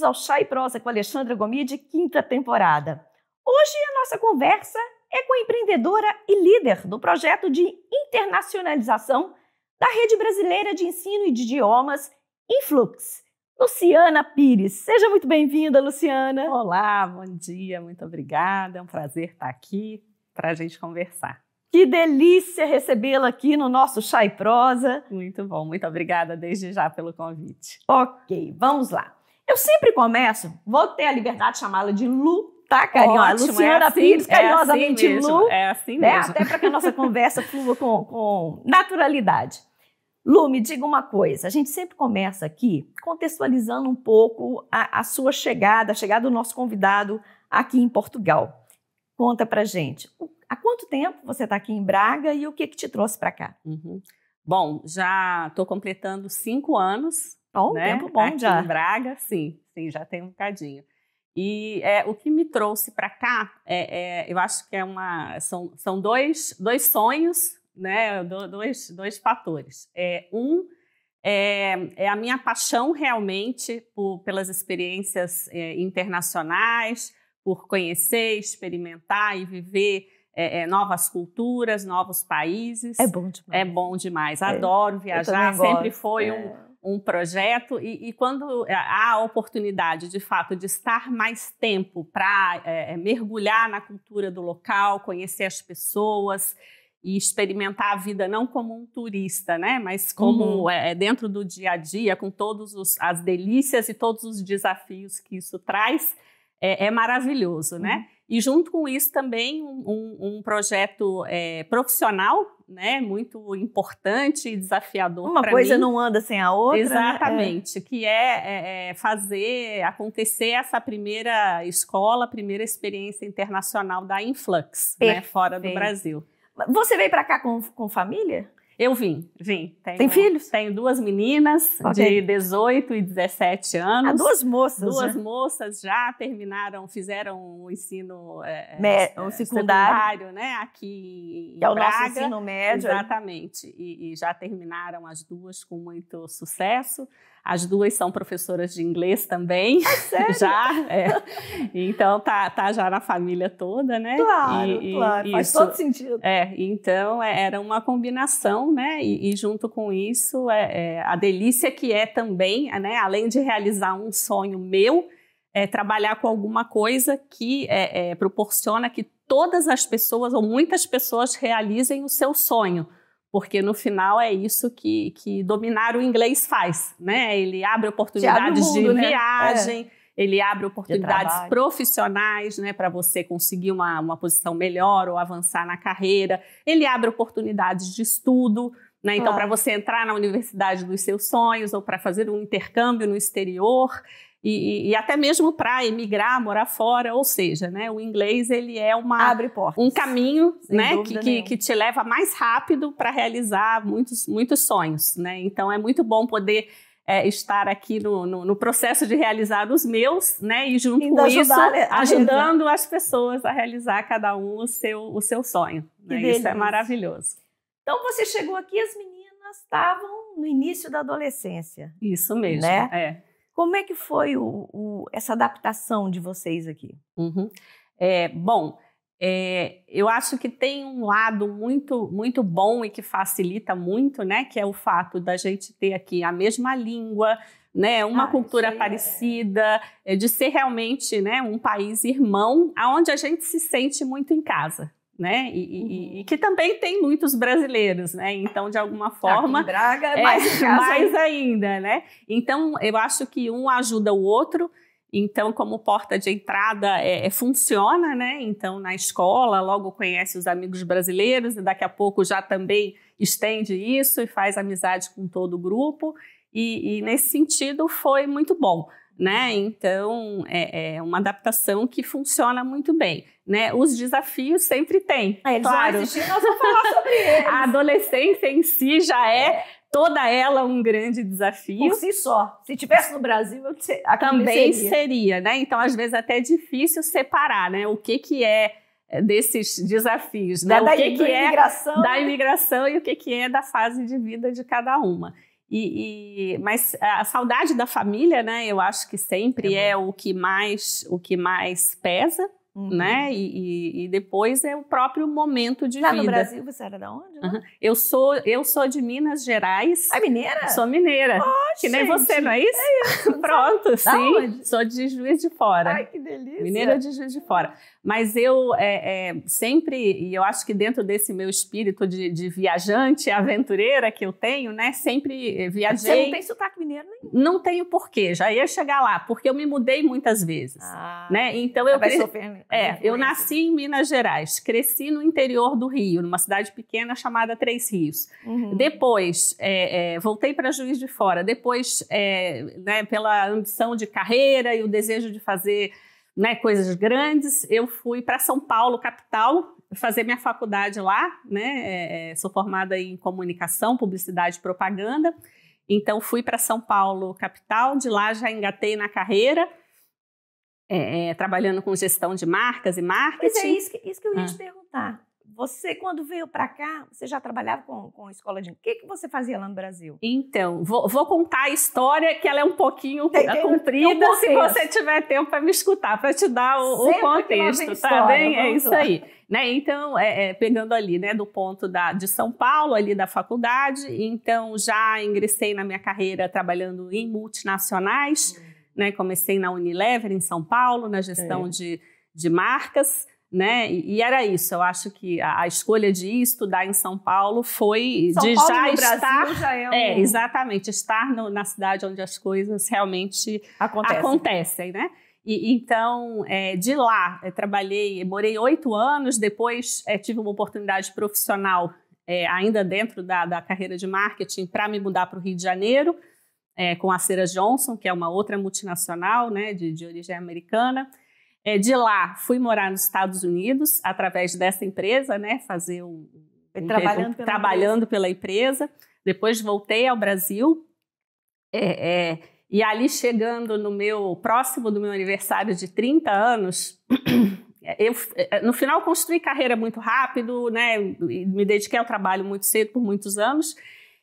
bem-vindos ao Chá e Prosa com Alexandra Gomide, quinta temporada. Hoje a nossa conversa é com a empreendedora e líder do projeto de internacionalização da Rede Brasileira de Ensino e de Idiomas, Influx, Luciana Pires. Seja muito bem-vinda, Luciana. Olá, bom dia, muito obrigada. É um prazer estar aqui para a gente conversar. Que delícia recebê-la aqui no nosso Chá e Prosa. Muito bom, muito obrigada desde já pelo convite. Ok, vamos lá. Eu sempre começo, vou ter a liberdade de chamá-la de Lu tá, Carinhosa? Ótimo, é Luciana é assim, Pires, é carinhosamente é assim mesmo, Lu. É assim né? mesmo. Né? Até para que a nossa conversa flua com, com naturalidade. Lu, me diga uma coisa. A gente sempre começa aqui contextualizando um pouco a, a sua chegada, a chegada do nosso convidado aqui em Portugal. Conta para gente. Há quanto tempo você está aqui em Braga e o que, que te trouxe para cá? Uhum. Bom, já estou completando cinco anos Há um né? tempo bom Aqui já. Em Braga, sim, sim, já tem um bocadinho. E é, o que me trouxe para cá, é, é, eu acho que é uma, são, são dois, dois sonhos, né? Do, dois, dois fatores. É, um é, é a minha paixão realmente por, pelas experiências é, internacionais, por conhecer, experimentar e viver é, é, novas culturas, novos países. É bom demais. É bom demais. É. Adoro viajar. Sempre foi um é um projeto e, e, quando é, há a oportunidade, de fato, de estar mais tempo para é, é, mergulhar na cultura do local, conhecer as pessoas e experimentar a vida não como um turista, né, mas como uhum. é, é dentro do dia a dia, com todas as delícias e todos os desafios que isso traz, é, é maravilhoso, né? uhum. né? E junto com isso também um, um projeto profissional né, muito importante e desafiador. Uma coisa não anda sem a outra. Né? Exatamente, é. que é, é, fazer acontecer essa primeira escola, primeira experiência internacional da Influx, né, fora do Brasil. Você veio para cá com, com família? Eu vim, vim. Tenho, Tem filhos? Tenho duas meninas okay. de 18 e 17 anos. Ah, duas moças. Duas né? moças já terminaram, fizeram o ensino é, Me, é, é, secundário, secundário, né? Aqui em é o Braga. nosso ensino médio. É. Exatamente. E, e já terminaram as duas com muito sucesso. As duas são professoras de inglês também. Ah, sério? Já. É. Então tá, tá já na família toda, né? Claro, e, claro. faz todo sentido. É, então é, era uma combinação, né? E, e junto com isso, é, é, a delícia que é também, né? Além de realizar um sonho meu, é trabalhar com alguma coisa que é, é, proporciona que todas as pessoas ou muitas pessoas realizem o seu sonho porque no final é isso que, que dominar o inglês faz, né? Ele abre oportunidades abre mundo, de né? viagem, é. ele abre oportunidades profissionais, né, para você conseguir uma, uma posição melhor ou avançar na carreira, ele abre oportunidades de estudo, né? Então, claro. para você entrar na universidade dos seus sonhos ou para fazer um intercâmbio no exterior, e, e, até mesmo para emigrar, morar fora, ou seja, né, o inglês ele é uma abre portas. um caminho, né, que, que, que, te leva mais rápido para realizar muitos muitos sonhos, né? Então é muito bom poder é, estar aqui no, no, no, processo de realizar os meus, né, e junto com isso ajudando as pessoas a realizar cada um o seu o seu sonho. Né? Isso é maravilhoso. Então você chegou aqui, as meninas estavam no início da adolescência. Isso mesmo, né? É. Como é que foi o, o, essa adaptação de vocês aqui? Uhum. É, bom, é, eu acho que tem um lado muito, muito bom e que facilita muito, né? Que é o fato da gente ter aqui a mesma língua, né? Uma ah, cultura é. parecida, é. de ser realmente, né? Um país irmão, aonde a gente se sente muito em casa, né? E, uhum. e, e, que também tem muitos brasileiros, né? Então, de alguma forma. Braga, é, mais, mais ainda, né? Então, eu acho que um ajuda o outro. Então, como porta de entrada é, é, funciona, né? Então, na escola, logo conhece os amigos brasileiros e daqui a pouco já também estende isso e faz amizade com todo o grupo. E, e nesse sentido foi muito bom né? Então é, é, uma adaptação que funciona muito bem, né? Os desafios sempre tem. É, eles claro. vão existir, nós vamos falar sobre eles. A adolescência em si já é. é toda ela um grande desafio. Por si só. Se tivesse no Brasil, eu te, também seria, né? Então às vezes até é difícil separar, né? O que que é, é desses desafios, né? Da, o que, da, que é imigração, da né? imigração e o que, que é da fase de vida de cada uma. E, e, mas a saudade da família, né? Eu acho que sempre é, é o que mais o que mais pesa uhum. né? E, e, e, depois é o próprio momento de vida. Lá no Brasil, você era de onde? Uhum. Eu, sou, eu sou de Minas Gerais. Ah, é mineira? Sou mineira. Oh, que gente. nem você, não é isso? É isso. Pronto, sim. Onde? Sou de Juiz de Fora. Ai, que delícia. Mineira de Juiz de Fora. Mas eu é, é, sempre, e eu acho que dentro desse meu espírito de, de viajante, aventureira que eu tenho, né? Sempre viajei. Eh, você não tem sotaque mineiro nenhum? Não tenho porquê, já ia chegar lá, porque eu me mudei muitas vezes. Ah, né? Então eu. Vai sofrer é, eu nasci em Minas Gerais, cresci no interior do Rio, numa cidade pequena chamada Três Rios. Uhum. Depois, é, é, voltei para Juiz de Fora. Depois, é, né, pela ambição de carreira e o desejo de fazer né, coisas grandes, eu fui para São Paulo, capital, fazer minha faculdade lá. Né, é, é, sou formada em comunicação, publicidade e propaganda. Então, fui para São Paulo, capital. De lá, já engatei na carreira é, é, trabalhando com gestão de marcas e marketing. Pois é, isso que, isso que eu ia ah. te perguntar. Você, quando veio para cá, você já trabalhava com, com escola de... O que, que você fazia lá no Brasil? Então, vou, vou contar a história, que ela é um pouquinho tem, comprida, tem um se você tiver tempo para me escutar, para te dar o, o contexto, tá bem? É isso lá. aí. Né? Então, é, é, pegando ali né, do ponto da, de São Paulo, ali da faculdade, então já ingressei na minha carreira trabalhando em multinacionais... Hum né? Comecei na Unilever em São Paulo, na gestão é. de, de marcas, né? E, e, era isso. Eu acho que a, a, escolha de ir estudar em São Paulo foi São de Paulo já estar, Brasil já é, um... é, exatamente, estar no, na cidade onde as coisas realmente acontecem, acontecem né? E, então, é, de lá, é, trabalhei, morei oito anos, depois é, tive uma oportunidade profissional é, ainda dentro da, da, carreira de marketing para me mudar para o Rio de Janeiro é, com a Cera Johnson, que é uma outra multinacional né, de, de origem americana. É, de lá, fui morar nos Estados Unidos, através dessa empresa, né, fazer um, um trabalhando, um, pela, trabalhando empresa. pela, empresa. Depois voltei ao Brasil. É, é, e ali, chegando no meu próximo do meu aniversário de 30 anos, eu, é, no final construí carreira muito rápido, né, me dediquei ao trabalho muito cedo, por muitos anos.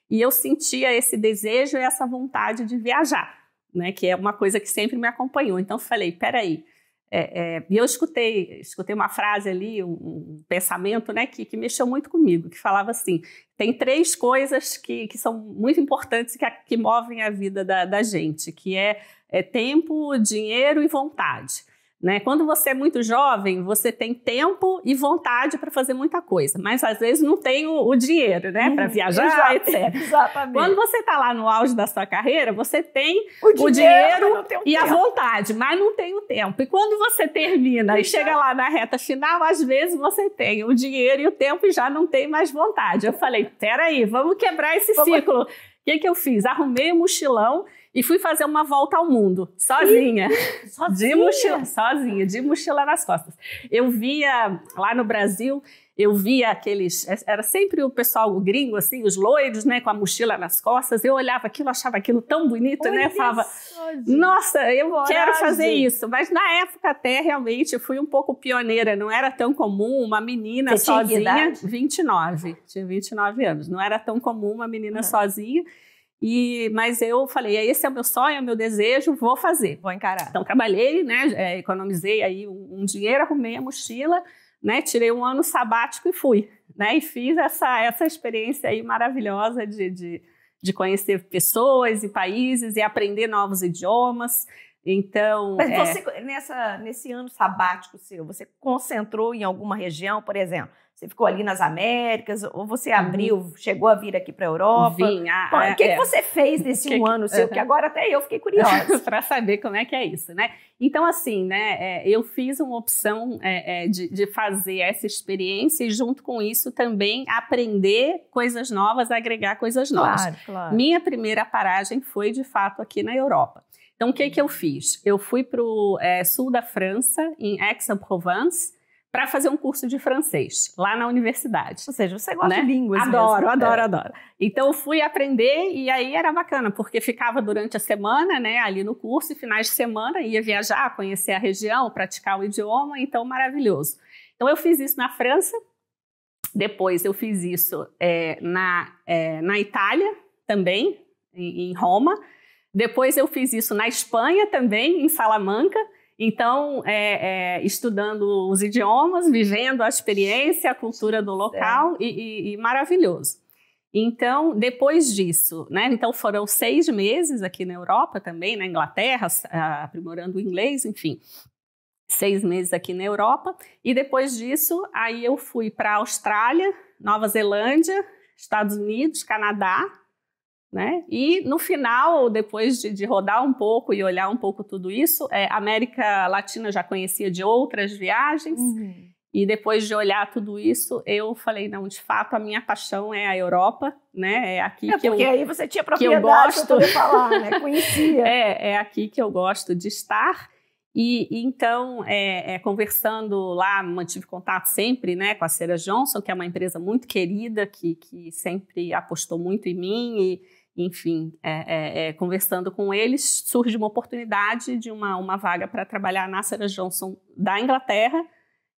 E eu sentia esse desejo e essa vontade de viajar, né? Que é uma coisa que sempre me acompanhou. Então falei, peraí. É, é... e eu escutei, escutei uma frase ali, um, um pensamento, né, que, que mexeu muito comigo, que falava assim: tem três coisas que, que são muito importantes que, que movem a vida da, da gente, que é, é tempo, dinheiro e vontade. Né? Quando você é muito jovem, você tem tempo e vontade para fazer muita coisa, mas às vezes não tem o, o dinheiro né? para uhum. viajar, Exato, etc. Exatamente. Quando você está lá no auge da sua carreira, você tem o dinheiro, o dinheiro e tempo. a vontade, mas não tem o tempo. E quando você termina Exato. e chega lá na reta final, às vezes você tem o dinheiro e o tempo e já não tem mais vontade. Eu falei: peraí, vamos quebrar esse vamos... ciclo. O que, que eu fiz? Arrumei o um mochilão e fui fazer uma volta ao mundo, sozinha. sozinha. De mochila, sozinha, de mochila nas costas. Eu via lá no Brasil, eu via aqueles. É, era sempre o pessoal o gringo, assim, os loiros, né, com a mochila nas costas. Eu olhava aquilo, achava aquilo tão bonito, né, Olha né? Eu falava, nossa, eu Coragem. quero fazer isso. Mas na época até realmente eu fui um pouco pioneira, não era tão comum uma menina Você sozinha. Tinha idade? 29, tinha 29 anos. Não era tão comum uma menina uhum. sozinha. E, mas eu falei, é, esse é o meu sonho, é o meu desejo, vou fazer, vou encarar. Então trabalhei, né, é, economizei aí um, um, dinheiro, arrumei a mochila, né, tirei um ano sabático e fui, né, e fiz essa, essa experiência aí maravilhosa de, de, de conhecer pessoas e países e aprender novos idiomas. Então, mas é... você nessa, nesse ano sabático seu, você concentrou em alguma região, por exemplo? Você ficou ali nas Américas, ou você uhum. abriu, uhum. chegou a vir aqui para a Europa? Vim. Ah, é, o que, é. que é. você fez nesse um ano seu? Uhum. Que agora até eu fiquei curiosa. para saber como é que é isso, né? Então, assim, né, é, eu fiz uma opção é, de, de fazer essa experiência e, junto com isso, também aprender coisas novas, agregar coisas novas. claro. Minha primeira paragem foi, de fato, aqui na Europa. Então, o que, que eu fiz? Eu fui para o é, sul da França, em Aix-en-Provence, para fazer um curso de francês lá na universidade. Ou seja, você gosta né? de línguas. Adoro, mesmo. adoro, é. adoro. Então eu fui aprender e aí era bacana, porque ficava durante a semana, né, ali no curso, e finais de semana ia viajar, conhecer a região, praticar o idioma, então maravilhoso. Então eu fiz isso na França, depois eu fiz isso é, na, é, na Itália também, em, em Roma. Depois eu fiz isso na Espanha também, em Salamanca. Então, é, é, estudando os idiomas, vivendo a experiência, a cultura do local é. e, e, e, maravilhoso. Então, depois disso, né? Então foram seis meses aqui na Europa também, na Inglaterra, ah, aprimorando o inglês, enfim, seis meses aqui na Europa. E depois disso, aí eu fui para Austrália, Nova Zelândia, Estados Unidos, Canadá, né? E no final, depois de, de, rodar um pouco e olhar um pouco tudo isso, é, América Latina já conhecia de outras viagens. Uhum. E depois de olhar tudo isso, eu falei, não, de fato, a minha paixão é a Europa, né? É aqui é, que eu aí você tinha propriedade que eu gosto. de falar, né? Conhecia. é, é aqui que eu gosto de estar. E, e então, é, é, conversando lá, mantive contato sempre né, com a Cera Johnson, que é uma empresa muito querida, que, que sempre apostou muito em mim. E, enfim, é, é, é conversando com eles, surge uma oportunidade de uma, uma vaga para trabalhar na Cera Johnson da Inglaterra,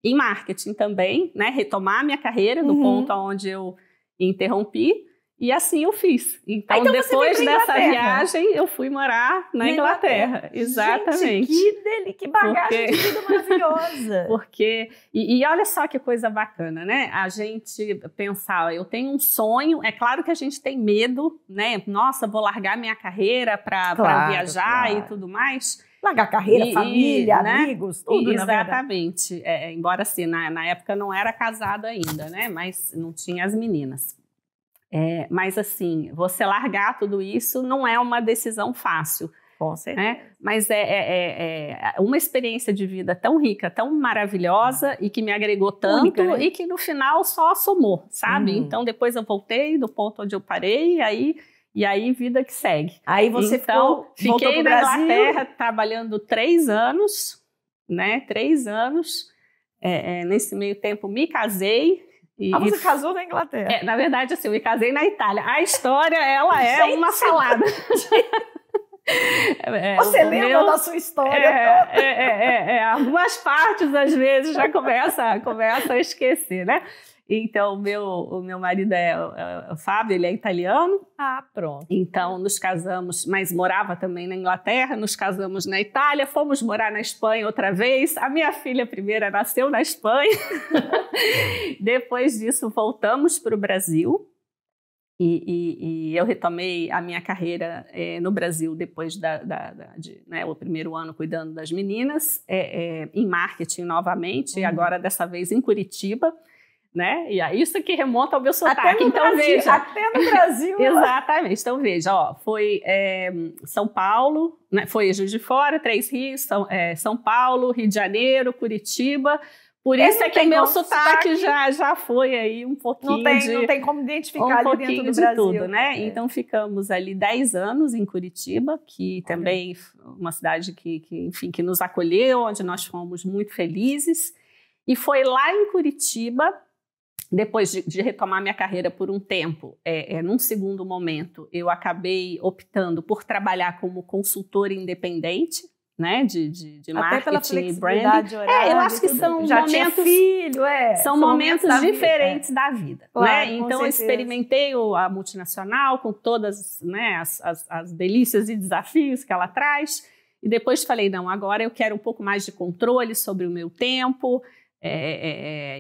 em marketing também, né, retomar minha carreira no uhum. ponto onde eu interrompi. E assim eu fiz. Então, então depois dessa viagem, eu fui morar na, na Inglaterra. Inglaterra. Exatamente. Gente, que, dele, que bagagem Porque... de vida maravilhosa. Porque, e, e, olha só que coisa bacana, né? A gente pensar, eu tenho um sonho, é claro que a gente tem medo, né? Nossa, vou largar minha carreira para claro, viajar claro. e tudo mais. Largar carreira, e, família, né? amigos, tudo, e, Exatamente. É, embora, assim, na, na época não era casado ainda, né? Mas não tinha as meninas. É, mas assim, você largar tudo isso não é uma decisão fácil. Com né? certeza. Né? Mas é, é, é, é, uma experiência de vida tão rica, tão maravilhosa uhum. e que me agregou tanto Única, né? e que no final só somou, sabe? Uhum. Então depois eu voltei do ponto onde eu parei, aí e aí vida que segue. Aí você então, ficou, fiquei na Brasil. Inglaterra trabalhando três anos, né? Três anos. É, é, nesse meio tempo me casei, e, ah, você e... casou na Inglaterra? É, na verdade, assim, eu me casei na Itália. A história, ela é Gente, uma salada. É, é, Você lembra meu, da sua história? É é, é, é, é, algumas partes às vezes já começa, começa a esquecer, né? Então, o meu, o meu marido é, é, o é Fábio, ele é italiano. Ah, pronto. Então, nos casamos, mas morava também na Inglaterra, nos casamos na Itália, fomos morar na Espanha outra vez. A minha filha primeira nasceu na Espanha. Depois disso, voltamos para o Brasil. E, e, e, eu retomei a minha carreira é, no Brasil depois da, da, da de, né, o primeiro ano cuidando das meninas, é, é, em marketing novamente, uhum. agora dessa vez em Curitiba né? E é isso que remonta ao meu sotaque. Até no então Brasil, veja, até no Brasil. Exatamente. Então veja, ó, foi é, São Paulo, né? foi Juiz de Fora, Três Rios, São, é, São Paulo, Rio de Janeiro, Curitiba. Por Esse isso é que meu sotaque, sotaque, já, já foi aí um pouquinho não tem, de... Não tem como identificar um ali dentro do de Brasil. tudo, né? É. Então ficamos ali 10 anos em Curitiba, que também é. uma cidade que, que, enfim, que nos acolheu, onde nós fomos muito felizes. E foi lá em Curitiba depois de, de, retomar minha carreira por um tempo, é, é, num segundo momento, eu acabei optando por trabalhar como consultora independente. Né, de, de, de marketing e branding. Horária, é, eu acho que são já momentos, filho, é, são, são momentos, momentos diferentes da vida. Da né? vida claro, né? Então, eu experimentei a multinacional com todas né, as, as, as delícias e desafios que ela traz. E depois falei: não, agora eu quero um pouco mais de controle sobre o meu tempo. É, é,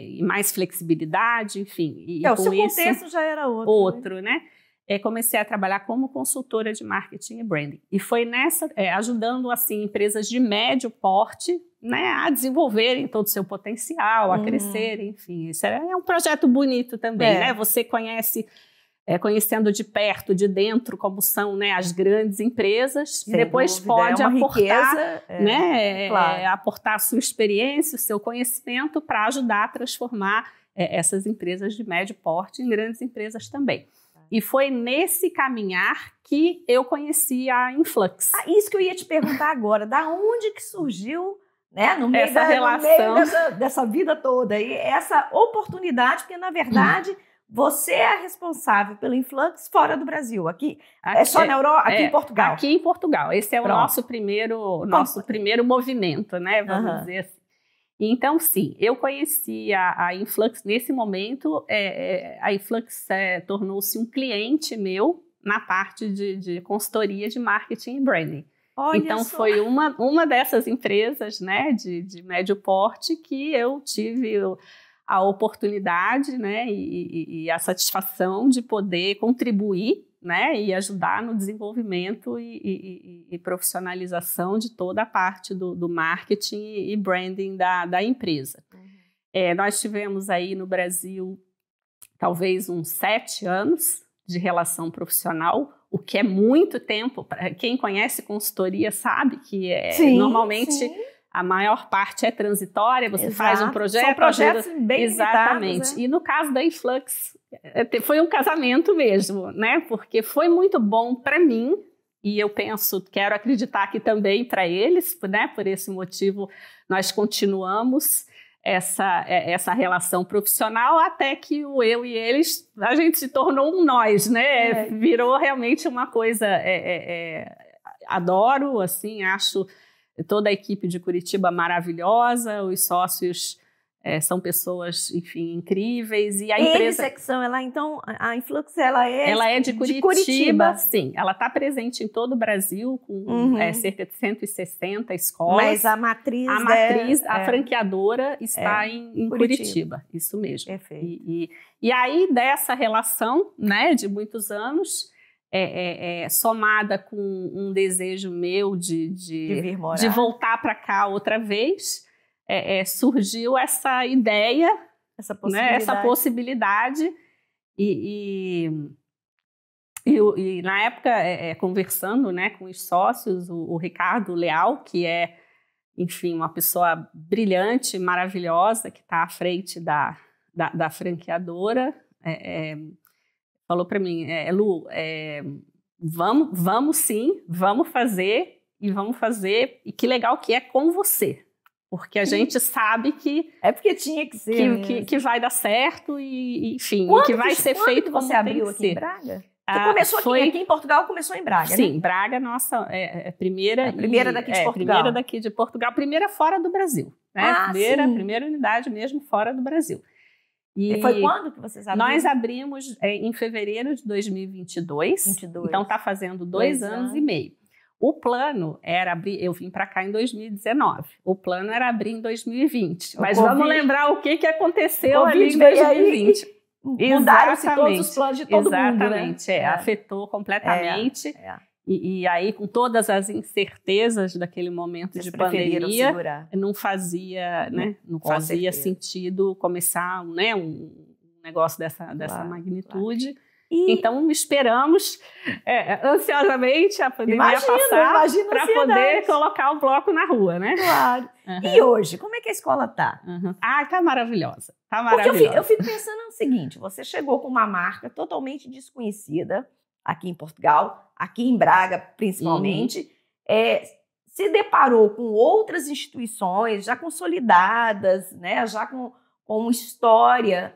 é, e mais flexibilidade, enfim. E é, o seu isso, contexto já era outro. Né? Outro, né? né? É, comecei a trabalhar como consultora de marketing e branding. E foi nessa, é, ajudando assim empresas de médio porte né, a desenvolverem todo o seu potencial, a hum. crescerem, enfim. Isso é um projeto bonito também, é. né? Você conhece é, conhecendo de perto, de dentro, como são né, as grandes empresas, Sem depois dúvida, é pode é aportar, riqueza, é, né, é claro. aportar a sua experiência, o seu conhecimento para ajudar a transformar essas empresas de médio porte em grandes empresas também. E foi nesse caminhar que eu conheci a Influx. Ah, isso que eu ia te perguntar agora, da onde que surgiu, né, no meio, essa da, relação. no meio dessa, dessa, vida toda, e essa oportunidade, porque na verdade... Hum você é responsável pelo Influx fora do Brasil, aqui. aqui é só na Europa, aqui é, em Portugal. Aqui em Portugal. Esse é Pronto. o nosso primeiro, nosso primeiro movimento, né? Vamos uhum. dizer assim. Então, sim, eu conheci a, a Influx nesse momento. É, é, a Influx é, tornou-se um cliente meu na parte de, de consultoria de marketing e branding. Olha então, só. foi uma, uma dessas empresas né, de, de médio porte que eu tive a oportunidade né, e, e, a satisfação de poder contribuir né, e ajudar no desenvolvimento e, e, e profissionalização de toda a parte do, do marketing e branding da, da empresa. Uhum. É, nós tivemos aí no Brasil talvez uns sete anos de relação profissional, o que é muito tempo. quem conhece consultoria sabe que é sim, normalmente. Sim a maior parte é transitória, você Exato. faz um projeto. São projetos ajuda... bem Exatamente. Né? E no caso da Influx, é, foi um casamento mesmo, né? Porque foi muito bom para mim, e eu penso, quero acreditar que também para eles, né? Por esse motivo, nós continuamos essa, é, essa relação profissional até que o eu e eles, a gente se tornou um nós, né? É. Virou realmente uma coisa. É, é, é adoro, assim, acho toda a equipe de Curitiba maravilhosa, os sócios é, são pessoas, enfim, incríveis. E a Eles empresa. É que são, ela, então, a Influx, ela é. Ela é de Curitiba. De Curitiba. Sim, ela está presente em todo o Brasil, com uhum. é, cerca de 160 escolas. Mas a matriz. A é, matriz, a é. franqueadora está é. em, em Curitiba. Curitiba. Isso mesmo. Perfeito. E, e, e aí, dessa relação, né, de muitos anos é, é, é, somada com um desejo meu de, de, de, de voltar para cá outra vez, é, é, surgiu essa ideia, essa possibilidade. Né, essa possibilidade e, e, e, e, na época, conversando né, com os sócios, o, o Ricardo Leal, que é enfim, uma pessoa brilhante, maravilhosa, que está à frente da, da, da franqueadora. É, é, falou para mim, é, Lu, é, vamos, vamos sim, vamos fazer e vamos fazer. E que legal que é com você. Porque a gente sabe que. É porque tinha que ser. Que, que, que vai dar certo e, enfim, quando que vai ser feito você abriu aqui em Braga? Ah, começou foi... aqui, aqui, em Portugal, começou em Braga, né? Sim, né? Braga, nossa, é, é primeira... É primeira daqui de é, Portugal. primeira daqui de Portugal, primeira fora do Brasil, né? Ah, primeira, sim. primeira unidade mesmo fora do Brasil. E, foi quando que vocês abriram? Nós abrimos é, em fevereiro de 2022. 22. Então está fazendo dois, dois anos, anos e meio. O plano era abrir, eu vim para cá em 2019. O plano era abrir em 2020. Mas COVID, vamos lembrar o que, que aconteceu ali em 2020. Aí, mudaram todos os planos de todo né? Exatamente, mundo. Exatamente, né? é, é. afetou completamente. É, é. E, e, aí, com todas as incertezas daquele momento Vocês de pandemia, segurar. não fazia, né? Hum, não com fazia certeza. sentido começar né, um negócio dessa, dessa claro, magnitude. Claro. E... Então, esperamos é, é, ansiosamente a pandemia imagina, passar para poder colocar o bloco na rua, né? Claro. Uhum. E hoje, como é que a escola está? Uhum. Ah, está maravilhosa. está maravilhosa. Porque eu fico, eu fico pensando no seguinte: você chegou com uma marca totalmente desconhecida, aqui em Portugal, aqui em Braga uhum. principalmente, uhum. é, se deparou com outras instituições já consolidadas, né, já com, com história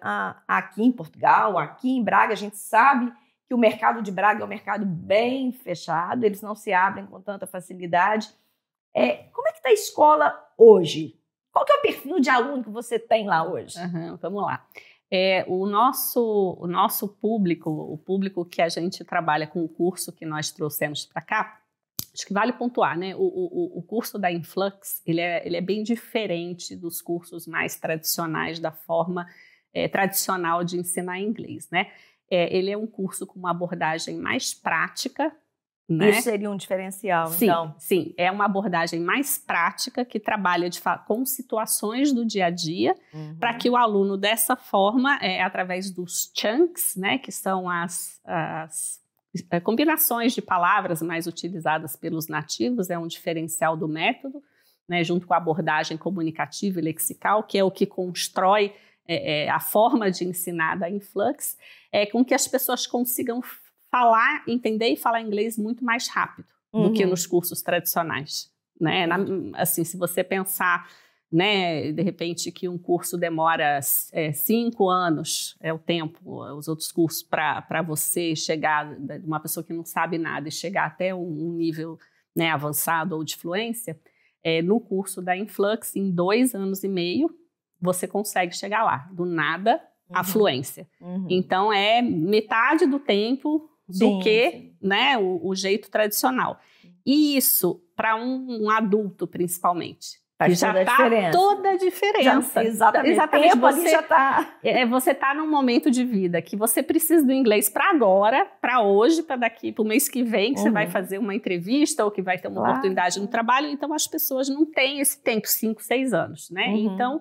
aqui em Portugal, aqui em Braga, a gente sabe que o mercado de Braga é um mercado bem fechado, eles não se abrem com tanta facilidade. É, como é que está a escola hoje? Qual que é o perfil de aluno que você tem lá hoje? Uhum, vamos lá. É, o, nosso, o nosso público, o público que a gente trabalha com o curso que nós trouxemos para cá, acho que vale pontuar, né? O, o, o curso da Influx, ele é, ele é bem diferente dos cursos mais tradicionais, da forma é, tradicional de ensinar inglês, né? É, ele é um curso com uma abordagem mais prática, né? Isso seria um diferencial, sim, então. Sim, é uma abordagem mais prática que trabalha de, com situações do dia a dia, uhum. para que o aluno, dessa forma, é, através dos chunks, né, que são as, as é, combinações de palavras mais utilizadas pelos nativos, é um diferencial do método, né, junto com a abordagem comunicativa e lexical, que é o que constrói é, é a forma de ensinar da Influx, é com que as pessoas consigam falar, entender e falar inglês muito mais rápido uhum. do que uhum. nos cursos tradicionais. Né? Na, assim, se você pensar, né, de repente, que um curso demora é, cinco anos, é o tempo, os outros cursos para você chegar, de uma pessoa que não sabe nada e chegar até um, um nível né, avançado ou de fluência, é, no curso da Influx, em dois anos e meio, você consegue chegar lá, do nada à uhum. fluência. Uhum. Então, é metade do tempo do sim, que sim. Né, o, o, jeito tradicional. E isso, para um, um, adulto, principalmente. já está toda a diferença. Já, exatamente. exatamente. você, já tá... é, você está num momento de vida que você precisa do inglês para agora, para hoje, para daqui, para o mês que vem, que uhum. você vai uhum. fazer uma entrevista ou que vai ter uma claro. oportunidade no trabalho. Então, as pessoas não têm esse tempo, cinco, seis anos, né? Uhum. Então,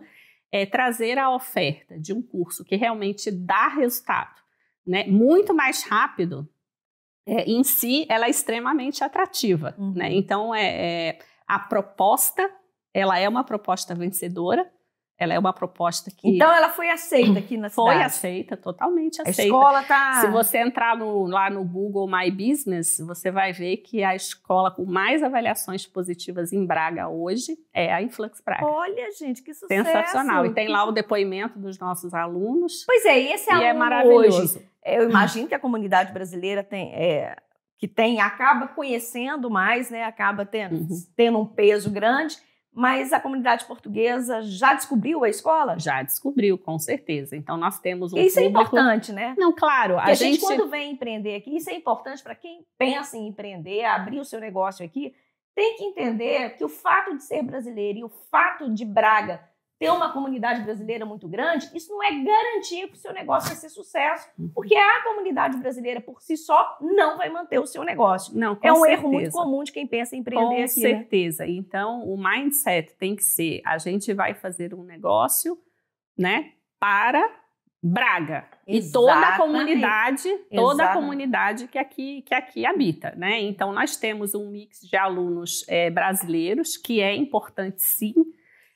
é, trazer a oferta de um curso que realmente dá resultado, né? Muito mais rápido é, em si, ela é extremamente atrativa. Né? Uhum. Né? Então, é, é, a proposta, ela é uma proposta vencedora, ela é uma proposta que. Então ela foi aceita aqui na foi cidade? Foi aceita, totalmente aceita. A escola tá. Se você entrar no, lá no Google My Business, você vai ver que a escola com mais avaliações positivas em Braga hoje é a Influx Braga. Olha, gente, que sucesso! Sensacional. E tem lá o depoimento dos nossos alunos. Pois é, e esse e é aluno é maravilhoso. hoje. Eu imagino que a comunidade brasileira tem. É, que tem, acaba conhecendo mais, né? Acaba tendo, uhum. tendo um peso grande mas a comunidade portuguesa já descobriu a escola? Já descobriu, com certeza. Então nós temos um Isso é público... é importante, né? Não, claro. A, a gente... gente... quando vem empreender aqui, isso é importante para quem pensa em empreender, abrir o seu negócio aqui, tem que entender que o fato de ser brasileiro e o fato de Braga ter uma comunidade brasileira muito grande, isso não é garantia que o seu negócio vai ser sucesso, uhum. porque a comunidade brasileira por si só não vai manter o seu negócio. Não, é um certeza. erro muito comum de quem pensa em empreender com aqui. Com né? certeza. Né? Então, o mindset tem que ser: a gente vai fazer um negócio, né, para Braga Exatamente. e toda a comunidade, toda a comunidade que aqui, que aqui habita, né? Então nós temos um mix de alunos é, brasileiros que é importante sim,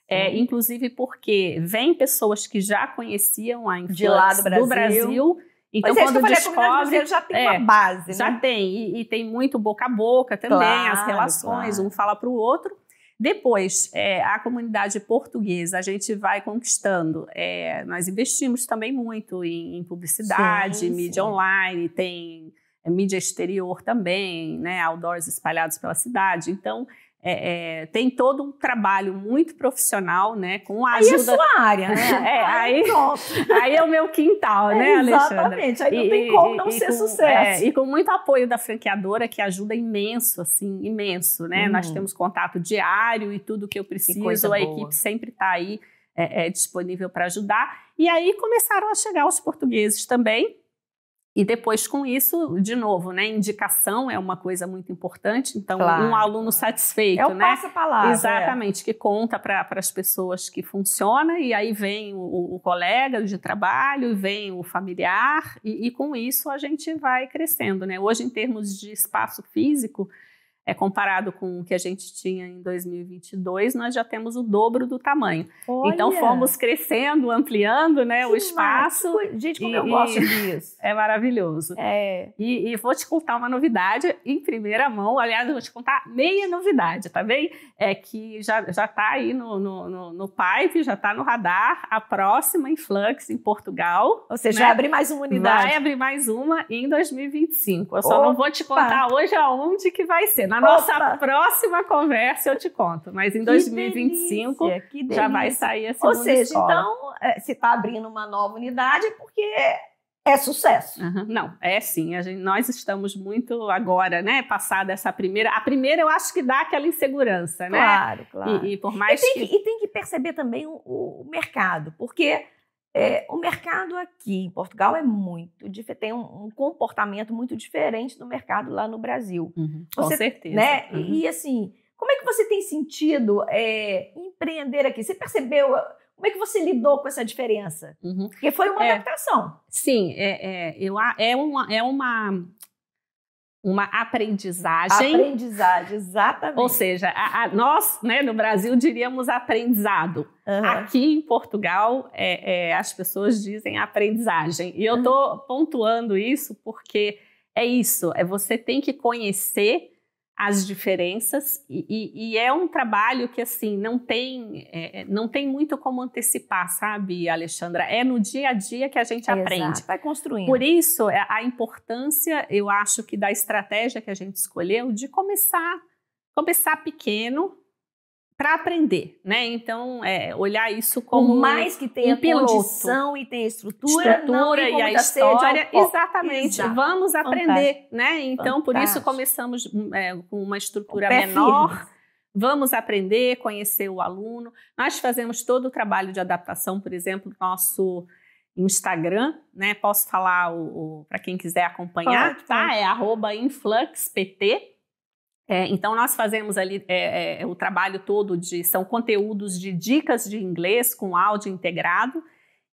é, inclusive porque vem pessoas que já conheciam a influência de lá do Brasil. Do Brasil então, pois é, quando falei, é descobre, já tem é, uma base, já né? tem e, e, tem muito boca a boca também, claro, as relações, claro. um fala para o outro. Depois, é, a comunidade portuguesa a gente vai conquistando. É, nós investimos também muito em, em publicidade, sim, mídia sim. online, tem é, mídia exterior também, né, outdoors espalhados pela cidade. Então, é, é, tem todo um trabalho muito profissional, né? Com a ajuda. Aí é sua área, né? é, aí, aí, é o meu quintal, né, é, Alexandra? Exatamente, aí não e, tem como não e, ser com, sucesso. É, e com muito apoio da franqueadora, que ajuda imenso, assim, imenso, né? Hum. Nós temos contato diário e tudo que eu preciso, que a boa. equipe sempre está aí é, disponível para ajudar. E aí começaram a chegar os portugueses também, e depois, com isso, de novo, né? Indicação é uma coisa muito importante. Então, claro. um aluno satisfeito, é o né? palavra é. Exatamente, é. que conta para as pessoas que funciona, e aí vem o, o, colega de trabalho, vem o familiar, e, e com isso a gente vai crescendo. Né? Hoje, em termos de espaço físico, é, comparado com o que a gente tinha em 2022, nós já temos o dobro do tamanho. Então, Olha. Então fomos crescendo, ampliando né, que o espaço. Gente, como e, eu gosto disso. É maravilhoso. É. E, e, vou te contar uma novidade em primeira mão. Aliás, vou te contar meia novidade, tá bem? É que já está aí no, no, no, no, pipe, já está no radar a próxima Influx em Portugal. Ou seja, né? vai abrir mais uma unidade. Vai abrir mais uma em 2025. Eu só Opa. não vou te contar hoje aonde que vai ser na Opa. nossa próxima conversa eu te conto, mas em 2025 delícia, delícia. já vai sair esse Ou seja, escola. então, é, se está abrindo uma nova unidade porque é sucesso. Uhum. Não, é sim. Gente, nós estamos muito agora, né? Passada essa primeira. A primeira eu acho que dá aquela insegurança, né? Claro, claro. E, e por mais e tem que... que... E tem que perceber também o, o mercado, porque é, o mercado aqui em Portugal é muito diferente. tem um, um, comportamento muito diferente do mercado lá no Brasil. Uhum, você, com certeza. Né? Uhum. E assim, como é que você tem sentido é, empreender aqui? Você percebeu? Eh, como é que você lidou com essa diferença? Uhum. Porque foi uma é, adaptação. Sim, é, é, eu, é, uma, é uma uma aprendizagem. Aprendizagem, exatamente. Ou seja, a, a, nós né, no Brasil diríamos aprendizado. Uhum. Aqui em Portugal, é, é, as pessoas dizem aprendizagem. E eu estou uhum. pontuando isso porque é isso: é você tem que conhecer as diferenças e, e, e, é um trabalho que assim não tem é, é, não tem muito como antecipar sabe Alexandra é no dia a dia que a gente Exato, aprende vai construindo por isso é, a importância eu acho que da estratégia que a gente escolheu de começar começar pequeno para aprender, né? Então, é, olhar isso como o mais que tenha um piloto. condição e a estrutura, estrutura e a tá história, ao... exatamente. Exato. Vamos Fantástico. aprender, né? Então, Fantástico. por isso começamos é, com uma estrutura menor. Firme. Vamos aprender, conhecer o aluno. Nós fazemos todo o trabalho de adaptação, por exemplo, nosso Instagram, né? Posso falar para quem quiser acompanhar, tá? Pode. É arroba influxpt é, então, nós fazemos ali é, é, o trabalho todo de. São conteúdos de dicas de inglês com áudio integrado,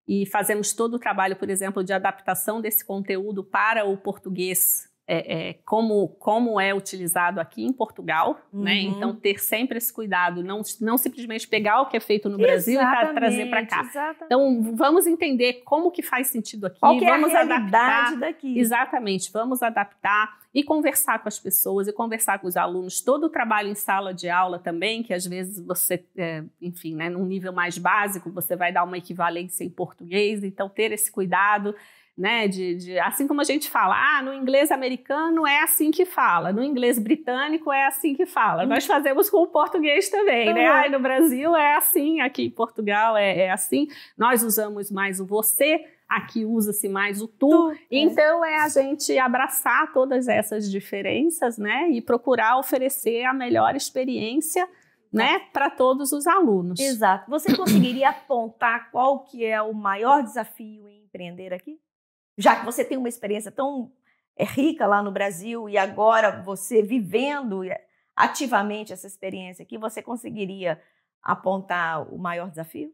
e fazemos todo o trabalho, por exemplo, de adaptação desse conteúdo para o português é, é, como, como é utilizado aqui em Portugal, né? uhum. né? Então, ter sempre esse cuidado, não, não simplesmente pegar o que é feito no Brasil tá exatamente, e trazer para cá. Exatamente. Então, vamos entender como que faz sentido aqui, Qual que vamos é a adaptar daqui. Exatamente, vamos adaptar e conversar com as pessoas e conversar com os alunos. Todo o trabalho em sala de aula também, que às vezes você, é, enfim, né, num nível mais básico, você vai dar uma equivalência em português, então ter esse cuidado né? De, de, assim como a gente fala, ah, no inglês americano é assim que fala, no inglês britânico é assim que fala. Nós fazemos com o português também, né? Ai, no Brasil é assim, aqui em Portugal é, é assim. Nós usamos mais o você, aqui usa-se mais o tu. tu. É. Então é a gente abraçar todas essas diferenças, né? E procurar oferecer a melhor experiência né, é. para todos os alunos. Exato. Você conseguiria apontar qual que é o maior desafio em empreender aqui? já que você tem uma experiência tão é, rica lá no Brasil e agora você vivendo é, ativamente essa experiência aqui, você conseguiria apontar o maior desafio?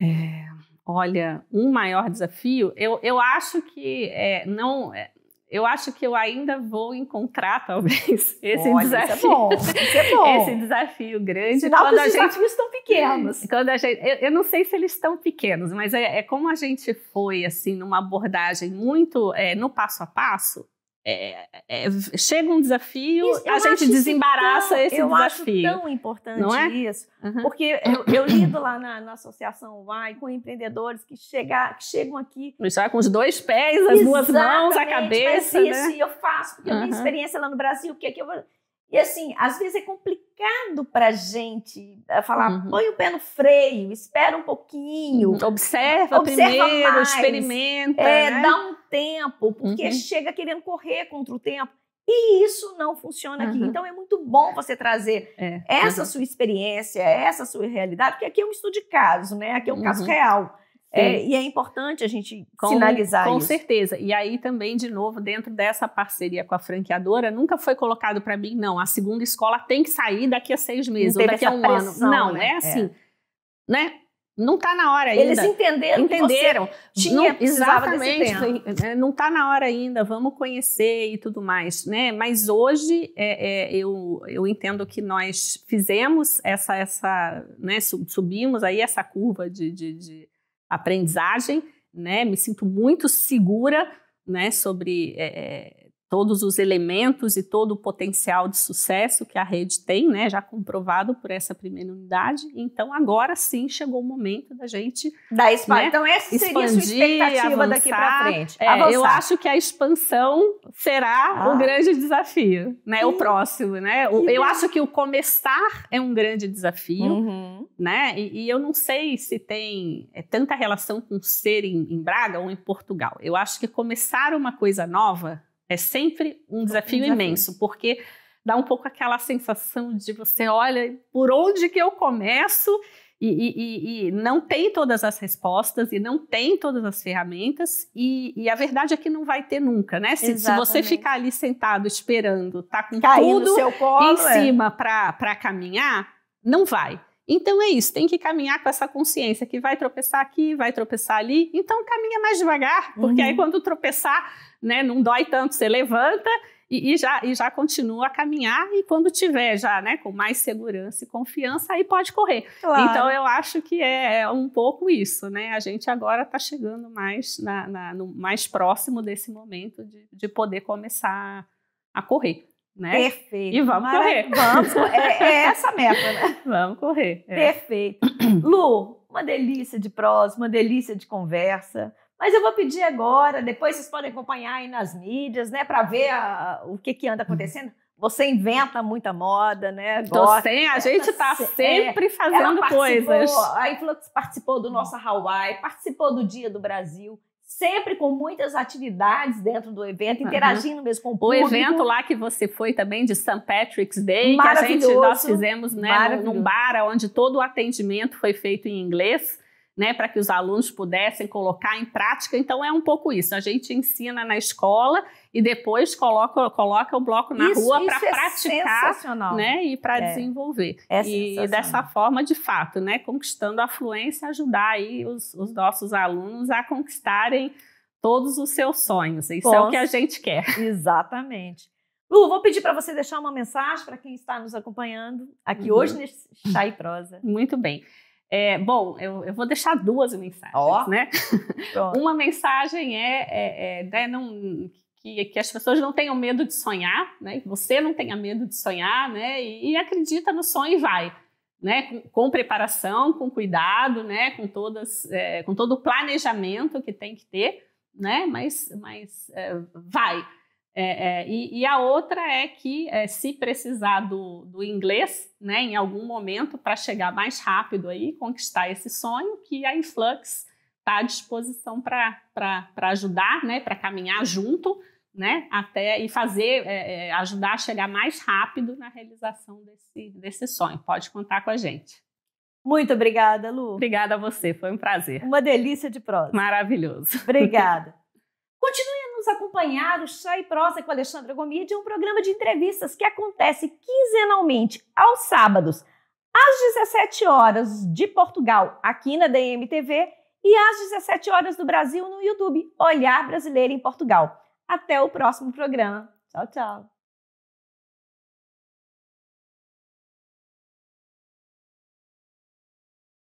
É, olha, um maior desafio, eu, eu acho que é, não, é, eu acho que eu ainda vou encontrar, talvez, esse Olha, desafio. Isso é bom, isso é bom. Esse desafio grande. Sinal quando que os desafios gente, estão pequenos. Quando a gente, eu, eu, não sei se eles estão pequenos, mas é, é como a gente foi, assim, numa abordagem muito é, no passo a passo, é, é, é chega um desafio, isso, a gente desembaraça tão, esse eu desafio. Eu acho tão importante Não é? isso, uhum. porque eu, eu, lido lá na, na associação vai com empreendedores que, chega, que chegam aqui. Já com os dois pés, as Exatamente, duas mãos, a cabeça. Mas né? isso, né? eu faço, porque uhum. eu tenho experiência lá no Brasil, o que é que eu vou e assim, às vezes é complicado para a gente eh, falar, uhum. põe o pé no freio, espera um pouquinho. Uhum. Observa, observa, primeiro, mais, experimenta. É, né? dá um tempo, porque uhum. chega querendo correr contra o tempo. E isso não funciona aqui. Uhum. Então é muito bom você trazer é, essa uhum. sua experiência, essa sua realidade, porque aqui é um estudo de caso, né? Aqui é um caso uhum. real. É, e é importante a gente com, sinalizar com isso. Com certeza. E aí também, de novo, dentro dessa parceria com a franqueadora, nunca foi colocado para mim, não, a segunda escola tem que sair daqui a seis meses ou daqui a um pressão, ano. Não, né? É, é assim, é. né? Não está na hora ainda. Eles entenderam. Entenderam. tinha, não, exatamente. Né, não está na hora ainda. Vamos conhecer e tudo mais, né? Mas hoje é, é, eu, eu entendo que nós fizemos essa essa, né? Subimos aí essa curva de, de, de aprendizagem, né? Me sinto muito segura, né? Sobre é, todos os elementos e todo o potencial de sucesso que a rede tem, né, já comprovado por essa primeira unidade. Então, agora sim chegou o momento da gente da expansão. Né, então, essa seria a sua expectativa avançar, daqui para frente. É, eu acho que a expansão será ah. o grande desafio, né, que... o próximo, né? O, eu acho que o começar é um grande desafio, uhum. né? E, e, eu não sei se tem é, tanta relação com ser em, em Braga ou em Portugal. Eu acho que começar uma coisa nova é sempre um é desafio, um desafio, imenso, porque dá um pouco aquela sensação de você olha por onde que eu começo e, e, e, e não tem todas as respostas e não tem todas as ferramentas e, a verdade é que não vai ter nunca, né? Se, se você ficar ali sentado esperando, tá com Caindo tudo seu colo, em é. cima é. para caminhar, não vai. Então é isso, tem que caminhar com essa consciência que vai tropeçar aqui, vai tropeçar ali. Então caminha mais devagar, porque uhum. aí quando tropeçar né? Não dói tanto, você levanta e, e, já, e já continua a caminhar. E quando tiver já, né, com mais segurança e confiança, aí pode correr. Claro. Então eu acho que é, é um pouco isso, né? A gente agora está chegando mais, na, na, no, mais próximo desse momento de, de poder começar a correr. Né? Perfeito. E vamos Mara... correr. Vamos, é, é, essa a meta, né? Vamos correr. É. Perfeito. Lu, uma delícia de prosa, uma delícia de conversa. Mas eu vou pedir agora, depois vocês podem acompanhar aí nas mídias, né, para ver a, o que, que anda acontecendo. Você inventa muita moda, né? Tô Gosta. sem, a gente tá é, sempre é, fazendo coisas. A Influx participou do nosso Hawaii, participou do Dia do Brasil sempre com muitas atividades dentro do evento, interagindo uhum. mesmo com o público. O evento lá que você foi também de St. Patrick's Day, que a gente nós fizemos né, num bar onde todo o atendimento foi feito em inglês né, para que os alunos pudessem colocar em prática. Então, é um pouco isso. A gente ensina na escola e depois coloca, coloca o bloco na isso, rua para é praticar né, e para é. desenvolver. É e, dessa forma, de fato, né, conquistando a fluência, ajudar aí os, os nossos alunos a conquistarem todos os seus sonhos. Isso é o que a gente quer. Exatamente. Lu, vou pedir para você deixar uma mensagem para quem está nos acompanhando aqui uhum. hoje neste Chá e Prosa. Muito bem. É, bom, eu, eu, vou deixar duas mensagens, oh. né? Uma mensagem é, é, é né, não, que, que, as pessoas não tenham medo de sonhar, né? Que você não tenha medo de sonhar, né? E, e acredita no sonho e vai, né? Com, com preparação, com cuidado, né? Com todas, é, com todo o planejamento que tem que ter, né? Mas, mas é, vai. É, é, e, e, a outra é que, é, se precisar do, do, inglês, né, em algum momento, para chegar mais rápido aí, conquistar esse sonho, que a Influx está à disposição para ajudar, né, para caminhar junto, né, até e fazer, é, é, ajudar a chegar mais rápido na realização desse, desse sonho. Pode contar com a gente. Muito obrigada, Lu. Obrigada a você, foi um prazer. Uma delícia de prosa. Maravilhoso. Obrigada. Continua vamos acompanhar o Chá e Prosa com Alexandra Gomide, um programa de entrevistas que acontece quinzenalmente aos sábados, às 17 horas de Portugal, aqui na DMTV, e às 17 horas do Brasil no YouTube, Olhar Brasileiro em Portugal. Até o próximo programa. Tchau, tchau.